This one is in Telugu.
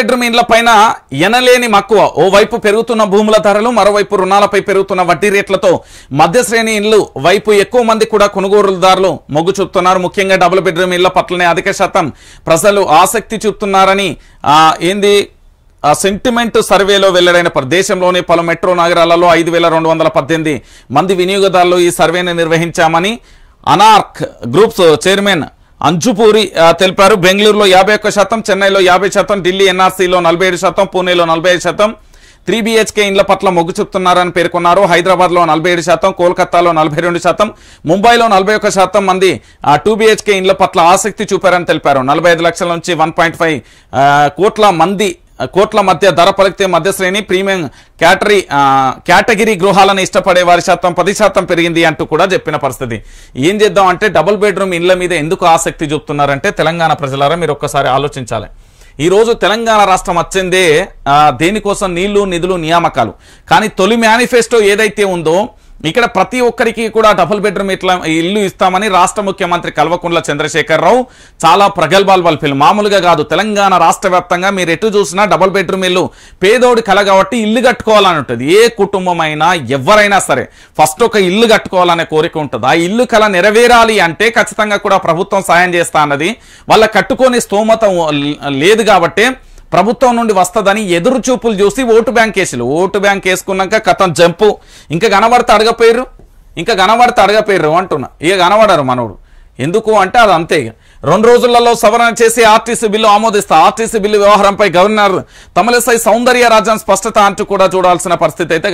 బెడ్రూమ్ ఇండ్ల పైన ఎనలేని మక్కువ ఓవైపు పెరుగుతున్న భూముల ధరలు మరోవైపు రుణాలపై పెరుగుతున్న వడ్డీ రేట్లతో మధ్యశ్రేణి ఇండ్లు వైపు ఎక్కువ మంది కూడా కొనుగోలుదారులు మొగ్గు చూపుతున్నారు ముఖ్యంగా డబుల్ బెడ్రూమ్ ఇండ్ల పట్లనే అధిక శాతం ప్రజలు ఆసక్తి చూపుతున్నారని ఏంది సెంటిమెంట్ సర్వేలో వెల్లడైన దేశంలోని పలు మెట్రో నగరాలలో ఐదు వేల రెండు వందల పద్దెనిమిది మంది వినియోగదారులు ఈ సర్వేను నిర్వహించామని అనార్క్ గ్రూప్స్ చైర్మన్ అంజుపూరి తెలిపారు బెంగళూరులో యాభై ఒక్క శాతం చెన్నైలో యాభై శాతం ఢిల్లీ ఎన్ఆర్సీలో నలభై ఏడు శాతం పూణేలో నలభై ఐదు శాతం త్రీ బీహెచ్కే ఇండ్ల పట్ల మొగ్గు చూపుతున్నారని పేర్కొన్నారు హైదరాబాద్లో నలభై ఏడు శాతం కోల్కతాలో నలభై రెండు శాతం ముంబైలో నలభై ఒక్క శాతం మంది టూ బీహెచ్కే ఇండ్ల పట్ల ఆసక్తి చూపారని తెలిపారు నలభై ఐదు లక్షల నుంచి వన్ పాయింట్ ఫైవ్ కోట్ల మంది కోట్ల మధ్య ధర పలికితే మధ్య శ్రేణి ప్రీమియం కేటరీ కేటగిరీ గృహాలను ఇష్టపడే వారి శాతం పది శాతం పెరిగింది అంటూ కూడా చెప్పిన పరిస్థితి ఏం చేద్దాం అంటే డబుల్ బెడ్రూమ్ ఇళ్ల మీద ఎందుకు ఆసక్తి చూపుతున్నారంటే తెలంగాణ ప్రజలారా మీరు ఒక్కసారి ఆలోచించాలి ఈరోజు తెలంగాణ రాష్ట్రం వచ్చిందే దేనికోసం నీళ్లు నిధులు నియామకాలు కానీ తొలి మేనిఫెస్టో ఏదైతే ఉందో ఇక్కడ ప్రతి ఒక్కరికి కూడా డబుల్ బెడ్రూమ్ ఇట్లా ఇల్లు ఇస్తామని రాష్ట్ర ముఖ్యమంత్రి కల్వకుండ్ల చంద్రశేఖరరావు చాలా ప్రగల్భాలు పలిపిల్లు మామూలుగా కాదు తెలంగాణ రాష్ట్ర మీరు ఎటు చూసినా డబుల్ బెడ్రూమ్ ఇల్లు పేదోడి కల కాబట్టి ఇల్లు కట్టుకోవాలని ఉంటుంది ఏ కుటుంబమైనా ఎవరైనా సరే ఫస్ట్ ఒక ఇల్లు కట్టుకోవాలనే కోరిక ఉంటుంది ఆ ఇల్లు కళ నెరవేరాలి అంటే ఖచ్చితంగా కూడా ప్రభుత్వం సాయం చేస్తా అన్నది వాళ్ళ కట్టుకునే స్తోమత లేదు కాబట్టి ప్రభుత్వం నుండి వస్తుందని ఎదురు చూపులు చూసి ఓటు బ్యాంక్ కేసులు ఓటు బ్యాంక్ వేసుకున్నాక కథం జంపు ఇంకా కనబడితే అడగపోయారు ఇంకా కనబడితే అడగపోయారు అంటున్నా ఇక కనబడరు మనోడు ఎందుకు అంటే అది అంతే రెండు రోజులలో సవరణ చేసి ఆర్టీసీ బిల్లు ఆమోదిస్తా ఆర్టీసీ బిల్లు వ్యవహారంపై గవర్నర్ తమిళసై సౌందర్యరాజన్ స్పష్టత అంటూ కూడా చూడాల్సిన పరిస్థితి అయితే